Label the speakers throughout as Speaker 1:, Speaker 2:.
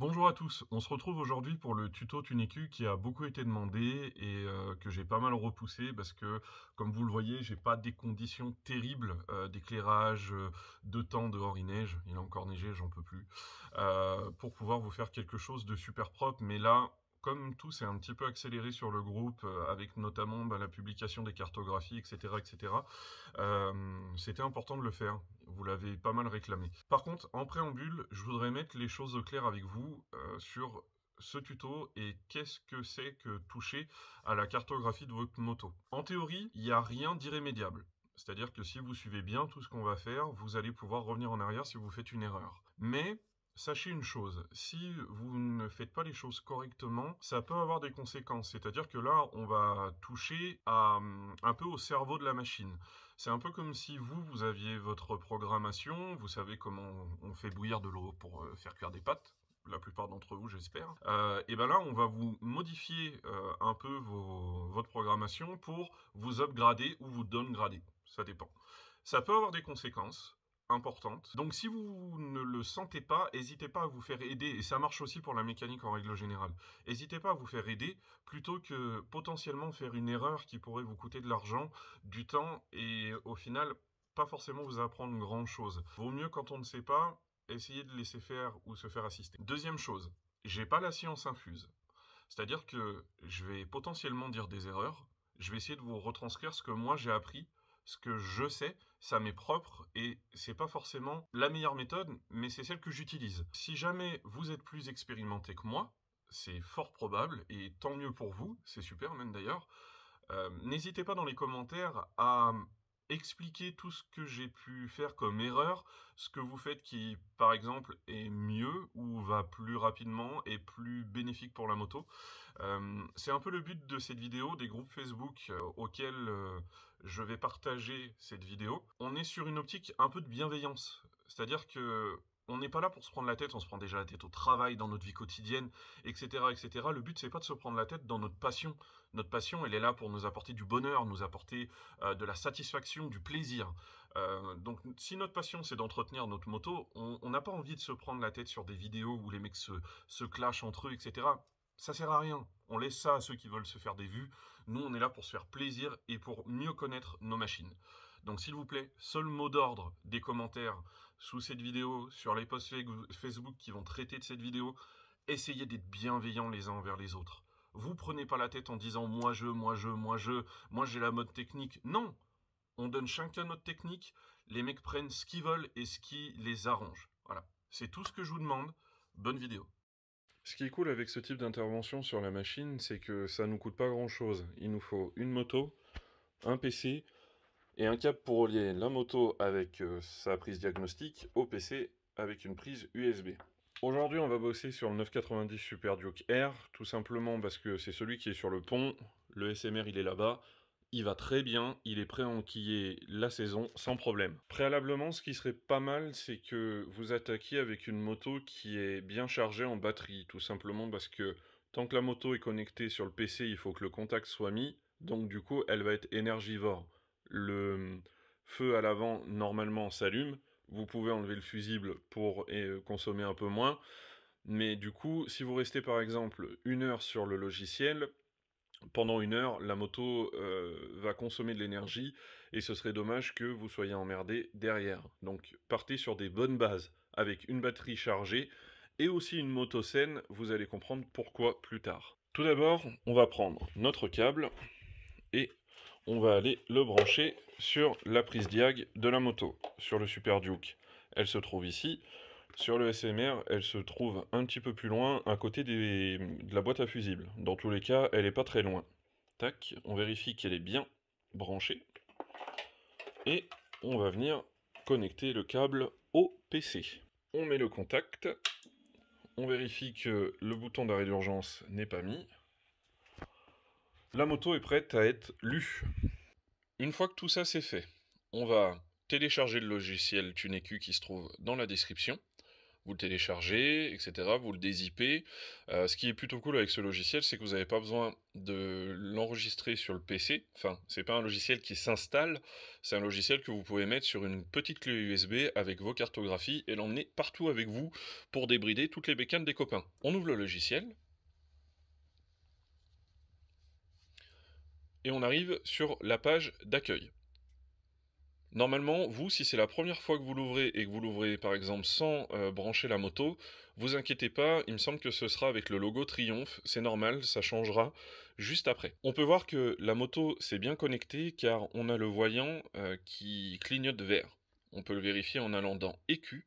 Speaker 1: Bonjour à tous, on se retrouve aujourd'hui pour le tuto Tunicu qui a beaucoup été demandé et euh, que j'ai pas mal repoussé parce que comme vous le voyez j'ai pas des conditions terribles euh, d'éclairage, euh, de temps dehors il neige, il a encore neigé j'en peux plus, pour pouvoir vous faire quelque chose de super propre mais là comme tout s'est un petit peu accéléré sur le groupe, euh, avec notamment bah, la publication des cartographies, etc., etc., euh, c'était important de le faire. Vous l'avez pas mal réclamé. Par contre, en préambule, je voudrais mettre les choses au clair avec vous euh, sur ce tuto et qu'est-ce que c'est que toucher à la cartographie de votre moto. En théorie, il n'y a rien d'irrémédiable. C'est-à-dire que si vous suivez bien tout ce qu'on va faire, vous allez pouvoir revenir en arrière si vous faites une erreur. Mais Sachez une chose, si vous ne faites pas les choses correctement, ça peut avoir des conséquences. C'est-à-dire que là, on va toucher hum, un peu au cerveau de la machine. C'est un peu comme si vous, vous aviez votre programmation, vous savez comment on fait bouillir de l'eau pour euh, faire cuire des pâtes, la plupart d'entre vous, j'espère. Euh, et bien là, on va vous modifier euh, un peu votre programmation pour vous upgrader ou vous downgrader. Ça dépend. Ça peut avoir des conséquences importante. Donc si vous ne le sentez pas, n'hésitez pas à vous faire aider, et ça marche aussi pour la mécanique en règle générale, n'hésitez pas à vous faire aider plutôt que potentiellement faire une erreur qui pourrait vous coûter de l'argent, du temps, et au final pas forcément vous apprendre grand chose. Vaut mieux quand on ne sait pas, essayer de laisser faire ou se faire assister. Deuxième chose, j'ai pas la science infuse. C'est-à-dire que je vais potentiellement dire des erreurs, je vais essayer de vous retranscrire ce que moi j'ai appris ce que je sais, ça m'est propre et c'est pas forcément la meilleure méthode, mais c'est celle que j'utilise. Si jamais vous êtes plus expérimenté que moi, c'est fort probable et tant mieux pour vous, c'est super même d'ailleurs. Euh, n'hésitez pas dans les commentaires à expliquer tout ce que j'ai pu faire comme erreur, ce que vous faites qui, par exemple, est mieux ou va plus rapidement et plus bénéfique pour la moto. Euh, c'est un peu le but de cette vidéo, des groupes Facebook euh, auxquels euh, je vais partager cette vidéo. On est sur une optique un peu de bienveillance, c'est-à-dire que on n'est pas là pour se prendre la tête, on se prend déjà la tête au travail, dans notre vie quotidienne, etc. etc. Le but, c'est pas de se prendre la tête dans notre passion. Notre passion, elle est là pour nous apporter du bonheur, nous apporter euh, de la satisfaction, du plaisir. Euh, donc, si notre passion, c'est d'entretenir notre moto, on n'a pas envie de se prendre la tête sur des vidéos où les mecs se, se clashent entre eux, etc. Ça sert à rien. On laisse ça à ceux qui veulent se faire des vues. Nous, on est là pour se faire plaisir et pour mieux connaître nos machines. Donc s'il vous plaît, seul mot d'ordre des commentaires sous cette vidéo, sur les posts Facebook qui vont traiter de cette vidéo, essayez d'être bienveillants les uns envers les autres. Vous prenez pas la tête en disant moi je, moi je, moi je, moi j'ai la mode technique. Non, on donne chacun notre technique, les mecs prennent ce qu'ils veulent et ce qui les arrange. Voilà, c'est tout ce que je vous demande. Bonne vidéo. Ce qui est cool avec ce type d'intervention sur la machine, c'est que ça ne nous coûte pas grand chose. Il nous faut une moto, un PC, et un câble pour relier la moto avec euh, sa prise diagnostic au PC avec une prise USB. Aujourd'hui, on va bosser sur le 990 Super Duke R, tout simplement parce que c'est celui qui est sur le pont, le SMR il est là-bas, il va très bien, il est prêt à enquiller la saison sans problème. Préalablement, ce qui serait pas mal, c'est que vous attaquiez avec une moto qui est bien chargée en batterie, tout simplement parce que tant que la moto est connectée sur le PC, il faut que le contact soit mis, donc du coup, elle va être énergivore le feu à l'avant normalement s'allume, vous pouvez enlever le fusible pour euh, consommer un peu moins. Mais du coup, si vous restez par exemple une heure sur le logiciel, pendant une heure, la moto euh, va consommer de l'énergie et ce serait dommage que vous soyez emmerdé derrière. Donc partez sur des bonnes bases avec une batterie chargée et aussi une moto saine, vous allez comprendre pourquoi plus tard. Tout d'abord, on va prendre notre câble on va aller le brancher sur la prise diag de la moto, sur le Super Duke. Elle se trouve ici. Sur le SMR, elle se trouve un petit peu plus loin, à côté de la boîte à fusibles. Dans tous les cas, elle n'est pas très loin. Tac, on vérifie qu'elle est bien branchée. Et on va venir connecter le câble au PC. On met le contact. On vérifie que le bouton d'arrêt d'urgence n'est pas mis. La moto est prête à être lue. Une fois que tout ça c'est fait, on va télécharger le logiciel TuneQ qui se trouve dans la description. Vous le téléchargez, etc. Vous le dézippez. Euh, ce qui est plutôt cool avec ce logiciel, c'est que vous n'avez pas besoin de l'enregistrer sur le PC. Enfin, c'est pas un logiciel qui s'installe, c'est un logiciel que vous pouvez mettre sur une petite clé USB avec vos cartographies et l'emmener partout avec vous pour débrider toutes les bécanes des copains. On ouvre le logiciel, et on arrive sur la page d'accueil. Normalement, vous, si c'est la première fois que vous l'ouvrez et que vous l'ouvrez par exemple sans euh, brancher la moto, vous inquiétez pas, il me semble que ce sera avec le logo Triomphe, c'est normal, ça changera juste après. On peut voir que la moto s'est bien connectée car on a le voyant euh, qui clignote vert. On peut le vérifier en allant dans EQ,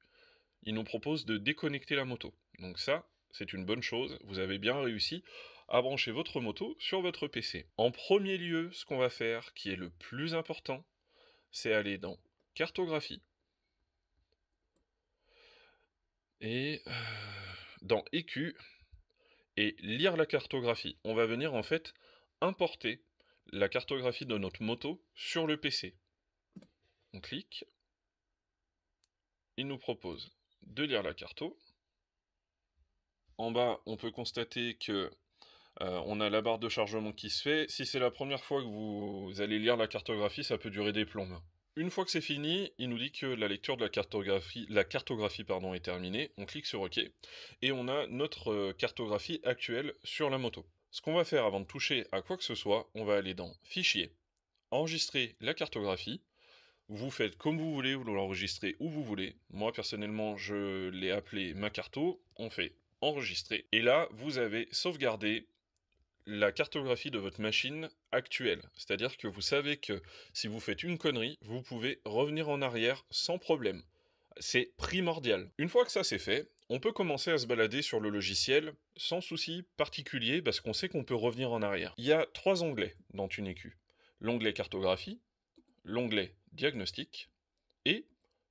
Speaker 1: il nous propose de déconnecter la moto. Donc ça, c'est une bonne chose, vous avez bien réussi à brancher votre moto sur votre PC. En premier lieu, ce qu'on va faire, qui est le plus important, c'est aller dans Cartographie et euh, dans EQ et lire la cartographie. On va venir en fait importer la cartographie de notre moto sur le PC. On clique. Il nous propose de lire la carto. En bas, on peut constater que euh, on a la barre de chargement qui se fait. Si c'est la première fois que vous allez lire la cartographie, ça peut durer des plombes. Une fois que c'est fini, il nous dit que la lecture de la cartographie, la cartographie pardon, est terminée. On clique sur OK et on a notre euh, cartographie actuelle sur la moto. Ce qu'on va faire avant de toucher à quoi que ce soit, on va aller dans Fichier, Enregistrer la cartographie. Vous faites comme vous voulez, vous l'enregistrez où vous voulez. Moi personnellement, je l'ai appelé ma carto. On fait enregistrer. Et là, vous avez sauvegardé la cartographie de votre machine actuelle. C'est-à-dire que vous savez que si vous faites une connerie, vous pouvez revenir en arrière sans problème. C'est primordial. Une fois que ça c'est fait, on peut commencer à se balader sur le logiciel sans souci particulier parce qu'on sait qu'on peut revenir en arrière. Il y a trois onglets dans TuneQ. L'onglet cartographie, l'onglet diagnostic et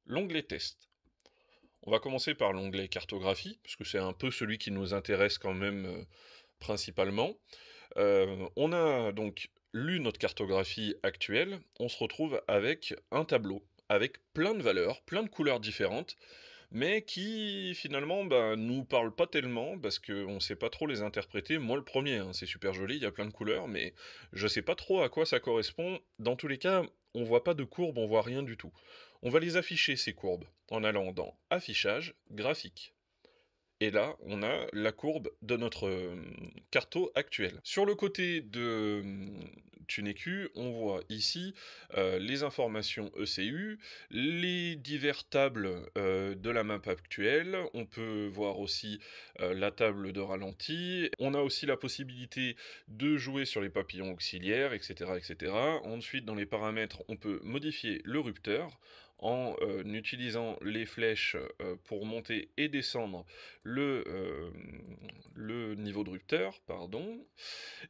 Speaker 1: l'onglet test. On va commencer par l'onglet cartographie, parce que c'est un peu celui qui nous intéresse quand même euh, principalement. Euh, on a donc lu notre cartographie actuelle, on se retrouve avec un tableau, avec plein de valeurs, plein de couleurs différentes, mais qui finalement ne bah, nous parle pas tellement parce qu'on ne sait pas trop les interpréter. Moi le premier, hein, c'est super joli, il y a plein de couleurs, mais je ne sais pas trop à quoi ça correspond. Dans tous les cas, on voit pas de courbes, on voit rien du tout. On va les afficher ces courbes en allant dans Affichage, Graphique. Et là, on a la courbe de notre euh, carto actuel. Sur le côté de euh, Tunecu, on voit ici euh, les informations ECU, les divers tables de la map actuelle. On peut voir aussi la table de ralenti. On a aussi la possibilité de jouer sur les papillons auxiliaires, etc., etc. Ensuite, dans les paramètres, on peut modifier le rupteur en euh, utilisant les flèches euh, pour monter et descendre le, euh, le niveau de rupteur, pardon.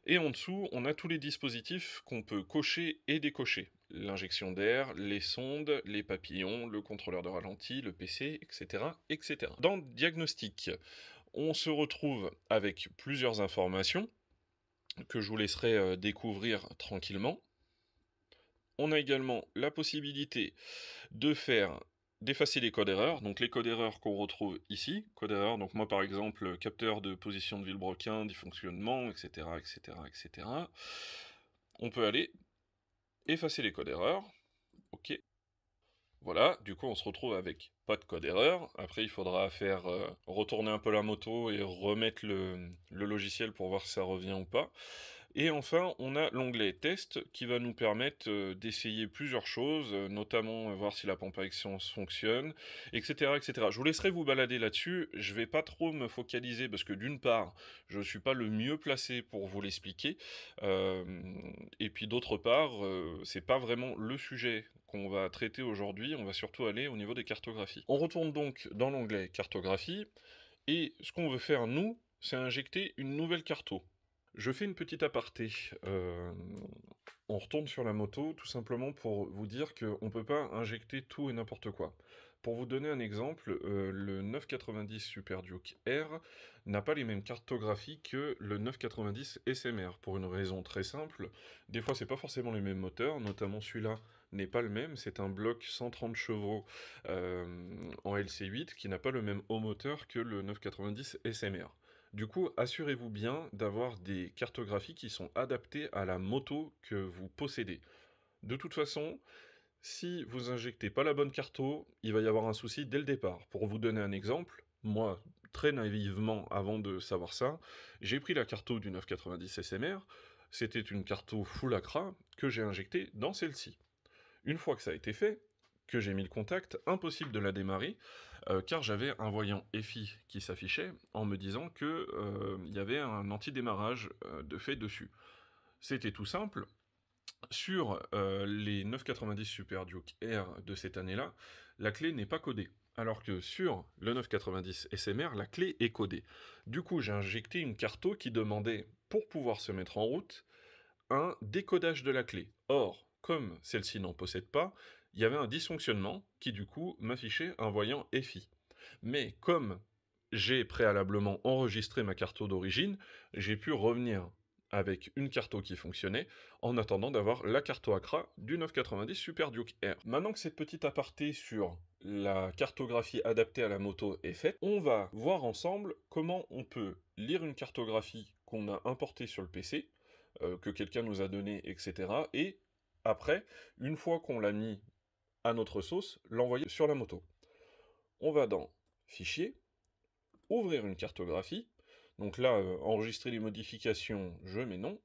Speaker 1: Et en dessous, on a tous les dispositifs qu'on peut cocher et décocher. L'injection d'air, les sondes, les papillons, le contrôleur de ralenti, le PC, etc. etc. Dans diagnostic, on se retrouve avec plusieurs informations que je vous laisserai découvrir tranquillement. On a également la possibilité de faire d'effacer les codes erreurs, donc les codes erreurs qu'on retrouve ici, code erreur, donc moi par exemple, capteur de position de broquin, dysfonctionnement, etc., etc., etc. On peut aller effacer les codes erreurs, ok. Voilà, du coup on se retrouve avec pas de code erreur, après il faudra faire euh, retourner un peu la moto et remettre le logiciel pour voir si ça revient ou pas. Et enfin, on a l'onglet test qui va nous permettre euh, d'essayer plusieurs choses, euh, notamment euh, voir si la pompe à action fonctionne, etc., etc. Je vous laisserai vous balader là-dessus. Je vais pas trop me focaliser parce que d'une part, je ne suis pas le mieux placé pour vous l'expliquer, et puis d'autre part, ce c'est pas vraiment le sujet qu'on va traiter aujourd'hui. On va surtout aller au niveau des cartographies. On retourne donc dans l'onglet cartographie, et ce qu'on veut faire nous, c'est injecter une nouvelle carto. Je fais une petite aparté. Euh, on retourne sur la moto tout simplement pour vous dire qu'on ne peut pas injecter tout et n'importe quoi. Pour vous donner un exemple, euh, le 990 Super Duke R n'a pas les mêmes cartographies que le 990 SMR, pour une raison très simple. Des fois, c'est pas forcément les mêmes moteurs, notamment celui-là n'est pas le même. C'est un bloc 130 chevaux euh, en LC8 qui n'a pas le même haut moteur que le 990 SMR. Du coup, assurez-vous bien d'avoir des cartographies qui sont adaptées à la moto que vous possédez. De toute façon, si vous injectez pas la bonne carto, il va y avoir un souci dès le départ. Pour vous donner un exemple, moi, très naïvement, avant de savoir ça, j'ai pris la carto du 990 SMR, c'était une carto full Acra que j'ai injectée dans celle-ci. Une fois que ça a été fait, que j'ai mis le contact, impossible de la démarrer, euh, car j'avais un voyant EFI qui s'affichait en me disant que euh, il y avait un anti-démarrage euh, de fait dessus. C'était tout simple. Sur les 990 Super Duke R de cette année-là, la clé n'est pas codée. Alors que sur le 990 SMR, la clé est codée. Du coup, j'ai injecté une carte qui demandait, pour pouvoir se mettre en route, un décodage de la clé. Or, comme celle-ci n'en possède pas, il y avait un dysfonctionnement qui du coup m'affichait un voyant EFI. Mais comme j'ai préalablement enregistré ma carte d'origine, j'ai pu revenir avec une carte qui fonctionnait, en attendant d'avoir la carte Acra du 990 Super Duke R. Maintenant que cette petite aparté sur la cartographie adaptée à la moto est faite, on va voir ensemble comment on peut lire une cartographie qu'on a importée sur le PC, euh, que quelqu'un nous a donnée, etc. Et après, une fois qu'on l'a mis notre sauce, l'envoyer sur la moto. On va dans Fichier, ouvrir une cartographie. Donc là, euh, enregistrer les modifications, je mets non.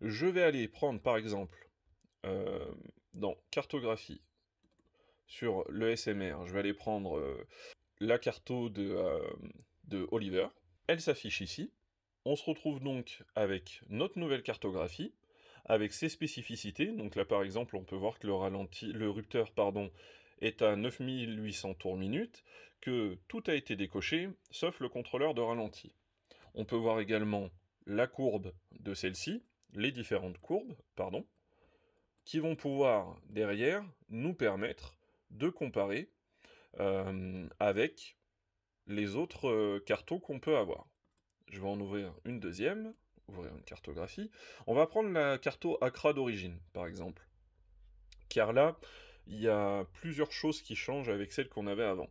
Speaker 1: Je vais aller prendre par exemple euh, dans cartographie sur le SMR, je vais aller prendre euh, la carto de, de Oliver. Elle s'affiche ici. On se retrouve donc avec notre nouvelle cartographie avec ses spécificités. Donc là, par exemple, on peut voir que le, ralenti, le rupteur pardon, est à 9800 tours minute, que tout a été décoché, sauf le contrôleur de ralenti. On peut voir également la courbe de celle-ci, les différentes courbes, pardon, qui vont pouvoir, derrière, nous permettre de comparer euh, avec les autres euh, cartons qu'on peut avoir. Je vais en ouvrir une deuxième ouvrir une cartographie. On va prendre la carto Accra d'origine, par exemple. Car là, il y a plusieurs choses qui changent avec celle qu'on avait avant.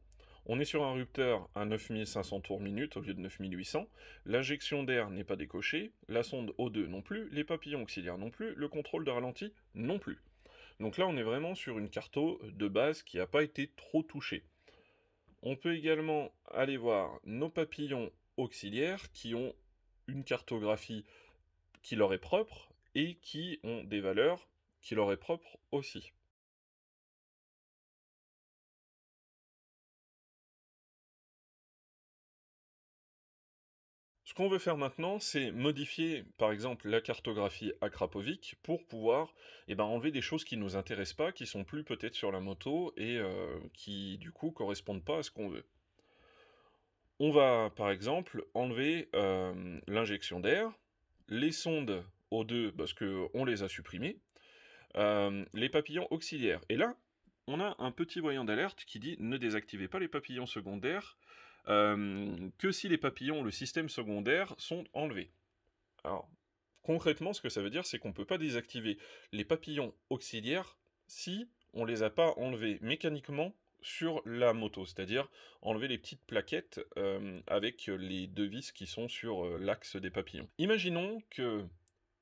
Speaker 1: On est sur un rupteur à 9500 tours minute au lieu de 9800, l'injection d'air n'est pas décochée, la sonde O2 non plus, les papillons auxiliaires non plus, le contrôle de ralenti non plus. Donc là on est vraiment sur une carto de base qui n'a pas été trop touchée. On peut également aller voir nos papillons auxiliaires qui ont une cartographie qui leur est propre et qui ont des valeurs qui leur est propre aussi. Ce qu'on veut faire maintenant, c'est modifier par exemple la cartographie akrapovic pour pouvoir eh ben, enlever des choses qui ne nous intéressent pas, qui sont plus peut-être sur la moto et euh, qui du coup correspondent pas à ce qu'on veut. On va par exemple enlever l'injection d'air, les sondes O2 parce qu'on les a supprimées, les papillons auxiliaires. Et là, on a un petit voyant d'alerte qui dit ne désactivez pas les papillons secondaires que si les papillons le système secondaire sont enlevés. Alors, concrètement, ce que ça veut dire, c'est qu'on ne peut pas désactiver les papillons auxiliaires si on ne les a pas enlevés mécaniquement sur la moto, c'est-à-dire enlever les petites plaquettes euh, avec les deux vis qui sont sur euh, l'axe des papillons. Imaginons que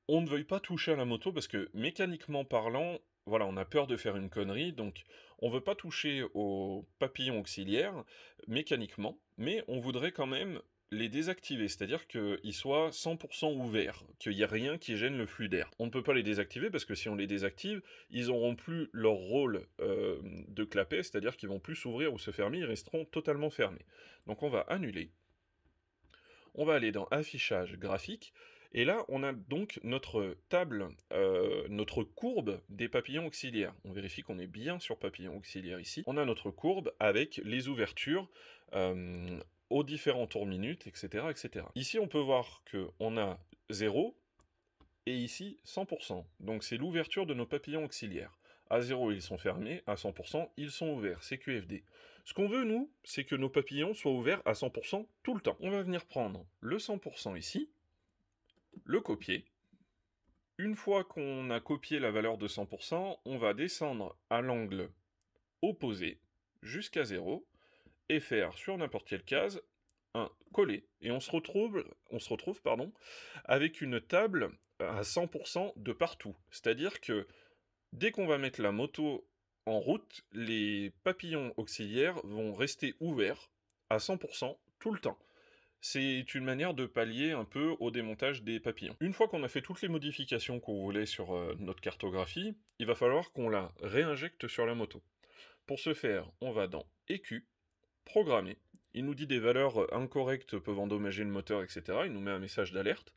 Speaker 1: on ne veuille pas toucher à la moto parce que mécaniquement parlant, voilà, on a peur de faire une connerie, donc on ne veut pas toucher aux papillons auxiliaires mécaniquement, mais on voudrait quand même les désactiver, c'est-à-dire qu'ils soient 100% ouverts, qu'il n'y ait rien qui gêne le flux d'air. On ne peut pas les désactiver parce que si on les désactive, ils n'auront plus leur rôle euh, de clapet, c'est-à-dire qu'ils vont plus s'ouvrir ou se fermer, ils resteront totalement fermés. Donc on va annuler. On va aller dans affichage graphique, et là on a donc notre table, euh, notre courbe des papillons auxiliaires. On vérifie qu'on est bien sur papillon auxiliaires ici. On a notre courbe avec les ouvertures. Euh, aux différents tours minutes, etc., etc. Ici, on peut voir que on a 0 et ici 100%. Donc c'est l'ouverture de nos papillons auxiliaires. À 0, ils sont fermés, à 100%, ils sont ouverts, c'est QFD. Ce qu'on veut, nous, c'est que nos papillons soient ouverts à 100% tout le temps. On va venir prendre le 100% ici, le copier. Une fois qu'on a copié la valeur de 100%, on va descendre à l'angle opposé jusqu'à 0, et faire sur n'importe quelle case un coller. Et on se retrouve, on se retrouve pardon, avec une table à 100% de partout. C'est-à-dire que dès qu'on va mettre la moto en route, les papillons auxiliaires vont rester ouverts à 100% tout le temps. C'est une manière de pallier un peu au démontage des papillons. Une fois qu'on a fait toutes les modifications qu'on voulait sur euh, notre cartographie, il va falloir qu'on la réinjecte sur la moto. Pour ce faire, on va dans EQ, programmé. Il nous dit des valeurs euh, incorrectes peuvent endommager le moteur, etc. Il nous met un message d'alerte.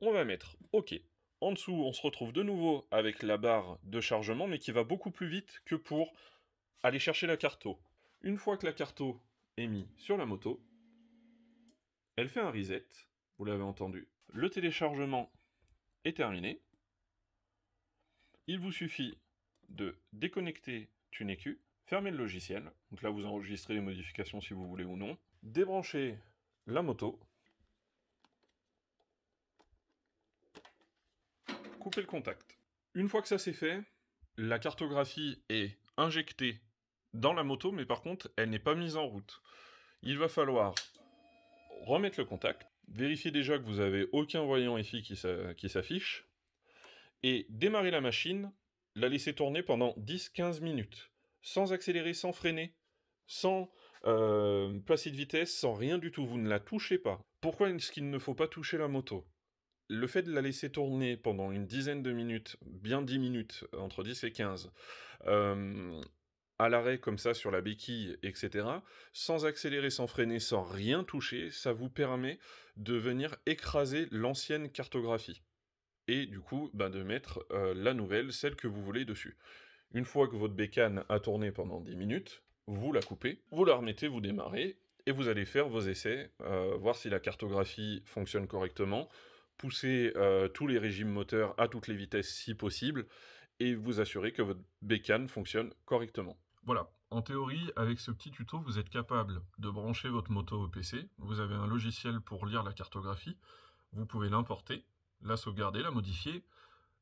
Speaker 1: On va mettre OK. En dessous, on se retrouve de nouveau avec la barre de chargement, mais qui va beaucoup plus vite que pour aller chercher la carto. Une fois que la carto est mise sur la moto, elle fait un reset, vous l'avez entendu. Le téléchargement est terminé. Il vous suffit de déconnecter TuneQ fermez le logiciel, donc là vous enregistrez les modifications si vous voulez ou non, débranchez la moto, coupez le contact. Une fois que ça c'est fait, la cartographie est injectée dans la moto, mais par contre elle n'est pas mise en route. Il va falloir remettre le contact, vérifier déjà que vous n'avez aucun voyant Efi qui s'affiche, et démarrer la machine, la laisser tourner pendant 10-15 minutes sans accélérer, sans freiner, sans placide euh, placer de vitesse, sans rien du tout. Vous ne la touchez pas. Pourquoi est-ce qu'il ne faut pas toucher la moto le fait de la laisser tourner pendant une dizaine de minutes, bien 10 minutes, entre 10 et 15, euh, à l'arrêt comme ça sur la béquille, etc., sans accélérer, sans freiner, sans rien toucher, ça vous permet de venir écraser l'ancienne cartographie. Et du coup, bah, de mettre euh, la nouvelle, celle que vous voulez dessus. Une fois que votre bécane a tourné pendant 10 minutes, vous la coupez, vous la remettez, vous démarrez, et vous allez faire vos essais, euh, voir si la cartographie fonctionne correctement, pousser euh, tous les régimes moteurs à toutes les vitesses si possible, et vous assurer que votre bécane fonctionne correctement. Voilà, en théorie, avec ce petit tuto, vous êtes capable de brancher votre moto au PC, vous avez un logiciel pour lire la cartographie, vous pouvez l'importer, la sauvegarder, la modifier,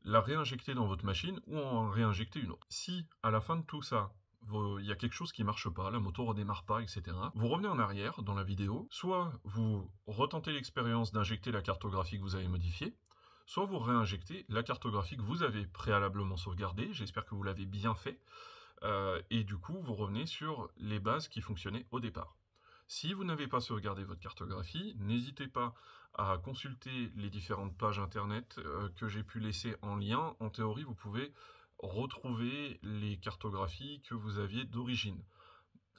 Speaker 1: la réinjecter dans votre machine ou en réinjecter une autre. Si à la fin de tout ça, il y a quelque chose qui marche pas, la moto redémarre pas, etc. Vous revenez en arrière dans la vidéo, soit vous retentez l'expérience d'injecter la cartographie que vous avez modifiée, soit vous réinjectez la cartographie que vous avez préalablement sauvegardée, j'espère que vous l'avez bien fait, euh, et du coup vous revenez sur les bases qui fonctionnaient au départ. Si vous n'avez pas sauvegardé votre cartographie, n'hésitez pas à consulter les différentes pages internet euh, que j'ai pu laisser en lien. En théorie, vous pouvez retrouver les cartographies que vous aviez d'origine.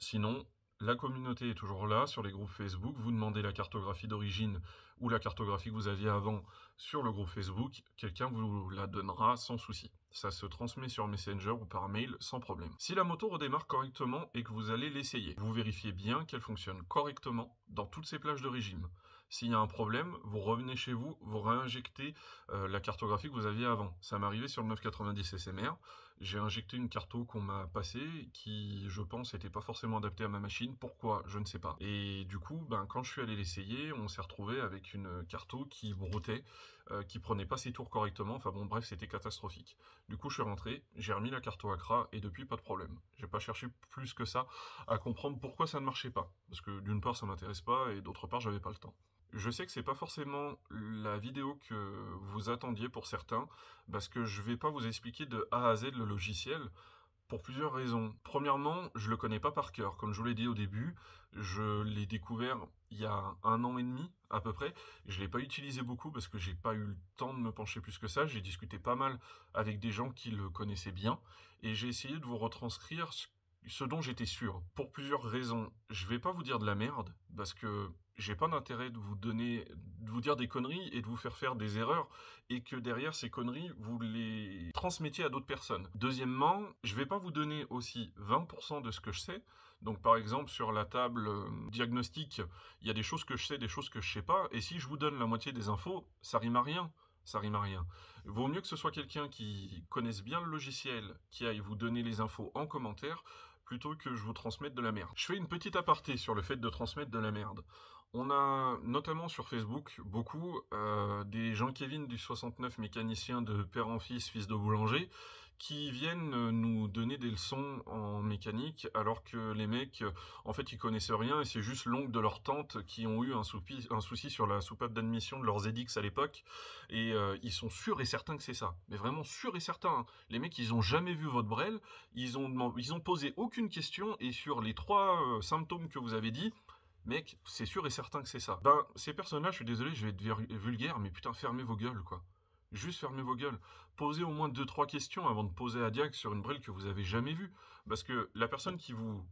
Speaker 1: Sinon, la communauté est toujours là sur les groupes Facebook. Vous demandez la cartographie d'origine ou la cartographie que vous aviez avant sur le groupe Facebook. Quelqu'un vous la donnera sans souci. Ça se transmet sur Messenger ou par mail sans problème. Si la moto redémarre correctement et que vous allez l'essayer, vous vérifiez bien qu'elle fonctionne correctement dans toutes ses plages de régime. S'il y a un problème, vous revenez chez vous, vous réinjectez euh, la cartographie que vous aviez avant. Ça m'est arrivé sur le 990 SMR j'ai injecté une carto qu'on m'a passée qui, je pense, n'était pas forcément adaptée à ma machine. Pourquoi Je ne sais pas. Et du coup, ben, quand je suis allé l'essayer, on s'est retrouvé avec une carto qui broutait, euh, qui prenait pas ses tours correctement. Enfin bon, bref, c'était catastrophique. Du coup, je suis rentré, j'ai remis la carto cra, et depuis, pas de problème. J'ai pas cherché plus que ça à comprendre pourquoi ça ne marchait pas. Parce que d'une part, ça m'intéresse pas et d'autre part, j'avais pas le temps. Je sais que c'est pas forcément la vidéo que vous attendiez pour certains, parce que je vais pas vous expliquer de A à Z le logiciel. Pour plusieurs raisons. Premièrement, je le connais pas par cœur. Comme je vous l'ai dit au début, je l'ai découvert il y a un an et demi à peu près. Je l'ai pas utilisé beaucoup parce que j'ai pas eu le temps de me pencher plus que ça. J'ai discuté pas mal avec des gens qui le connaissaient bien et j'ai essayé de vous retranscrire ce, dont j'étais sûr. Pour plusieurs raisons, je vais pas vous dire de la merde parce que j'ai pas d'intérêt de vous donner, de vous dire des conneries et de vous faire faire des erreurs et que derrière ces conneries, vous les transmettiez à d'autres personnes. Deuxièmement, je vais pas vous donner aussi 20% de ce que je sais. Donc par exemple, sur la table euh, diagnostique, il y a des choses que je sais, des choses que je sais pas. Et si je vous donne la moitié des infos, ça rime à rien ça rime à rien. Vaut mieux que ce soit quelqu'un qui connaisse bien le logiciel, qui aille vous donner les infos en commentaire, plutôt que je vous transmette de la merde. Je fais une petite aparté sur le fait de transmettre de la merde. On a notamment sur Facebook beaucoup euh, des Jean-Kévin du 69 mécanicien de père en fils, fils de boulanger, qui viennent nous donner des leçons en mécanique alors que les mecs, euh, en fait, ils connaissent rien et c'est juste l'oncle de leur tante qui ont eu un, un souci sur la soupape d'admission de leurs ZX à l'époque et euh, ils sont sûrs et certains que c'est ça. Mais vraiment sûrs et certains. Hein. Les mecs, ils ont jamais vu votre brel, ils ont, ils ont posé aucune question et sur les trois symptômes que vous avez dit, Mec, c'est sûr et certain que c'est ça. Ben, ces personnes-là, je suis désolé, je vais être vulgaire, mais putain, fermez vos gueules, quoi. Juste fermez vos gueules. Posez au moins deux, trois questions avant de poser à Diac sur une brille que vous avez jamais vue. Parce que la personne qui vous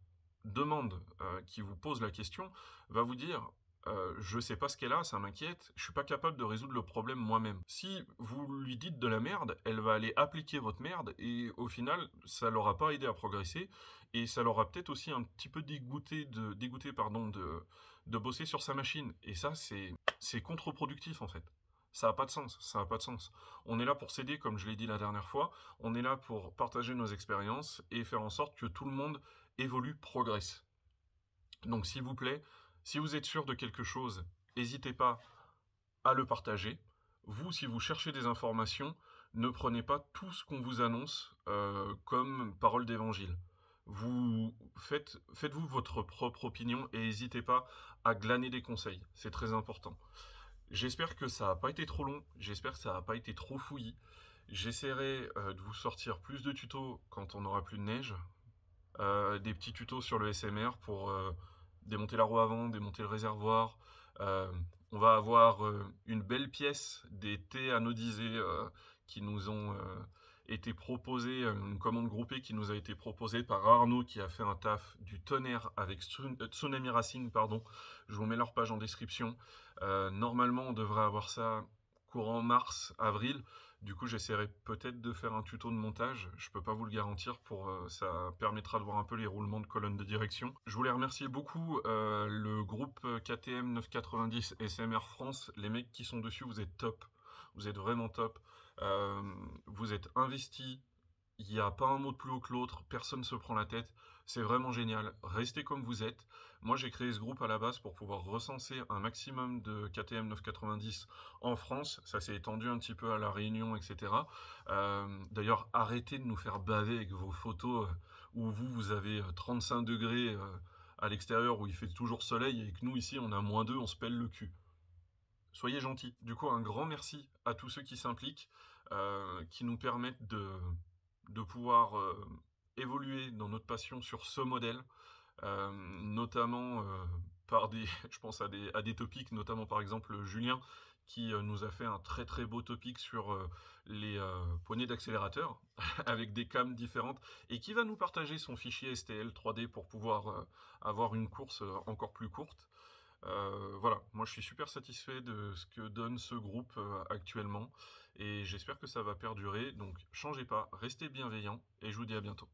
Speaker 1: demande, euh, qui vous pose la question, va vous dire je euh, je sais pas ce qu'elle a, ça m'inquiète, je suis pas capable de résoudre le problème moi-même. Si vous lui dites de la merde, elle va aller appliquer votre merde et au final, ça l'aura pas aidé à progresser et ça l'aura peut-être aussi un petit peu dégoûté de, dégoûté, pardon, de, de bosser sur sa machine. Et ça, c'est, c'est contre-productif en fait. Ça n'a pas de sens, ça n'a pas de sens. On est là pour s'aider, comme je l'ai dit la dernière fois, on est là pour partager nos expériences et faire en sorte que tout le monde évolue, progresse. Donc s'il vous plaît, si vous êtes sûr de quelque chose, n'hésitez pas à le partager. Vous, si vous cherchez des informations, ne prenez pas tout ce qu'on vous annonce euh, comme parole d'évangile. Vous faites, faites-vous votre propre opinion et n'hésitez pas à glaner des conseils. C'est très important. J'espère que ça n'a pas été trop long. J'espère que ça n'a pas été trop fouillis. J'essaierai euh, de vous sortir plus de tutos quand on aura plus de neige. Euh, des petits tutos sur le SMR pour démonter la roue avant, démonter le réservoir. Euh, on va avoir euh, une belle pièce des thés anodisés euh, qui nous ont été proposés, une commande groupée qui nous a été proposée par Arnaud qui a fait un taf du tonnerre avec Tsunami Racing, pardon. Je vous mets leur page en description. normalement, on devrait avoir ça courant mars, avril. Du coup, j'essaierai peut-être de faire un tuto de montage. Je peux pas vous le garantir pour euh, ça permettra de voir un peu les roulements de colonne de direction. Je voulais remercier beaucoup euh, le groupe KTM 990 SMR France. Les mecs qui sont dessus, vous êtes top. Vous êtes vraiment top. Euh, vous êtes investis. Il n'y a pas un mot de plus haut que l'autre. Personne se prend la tête. C'est vraiment génial. Restez comme vous êtes. Moi, j'ai créé ce groupe à la base pour pouvoir recenser un maximum de KTM 990 en France. Ça s'est étendu un petit peu à La Réunion, etc. Euh, d'ailleurs, arrêtez de nous faire baver avec vos photos euh, où vous, vous avez 35 euh, degrés à l'extérieur où il fait toujours soleil et que nous, ici, on a moins 2, on se pèle le cul soyez gentils. Du coup, un grand merci à tous ceux qui s'impliquent, qui nous permettent de, de pouvoir évoluer dans notre passion sur ce modèle, euh, notamment euh, par des, je pense à des, à des topics, notamment par exemple Julien qui euh, nous a fait un très très beau topic sur les poignées d'accélérateur avec des cames différentes et qui va nous partager son fichier STL 3D pour pouvoir avoir une course encore plus courte. voilà, moi je suis super satisfait de ce que donne ce groupe actuellement et j'espère que ça va perdurer. Donc changez pas, restez bienveillants et je vous dis à bientôt.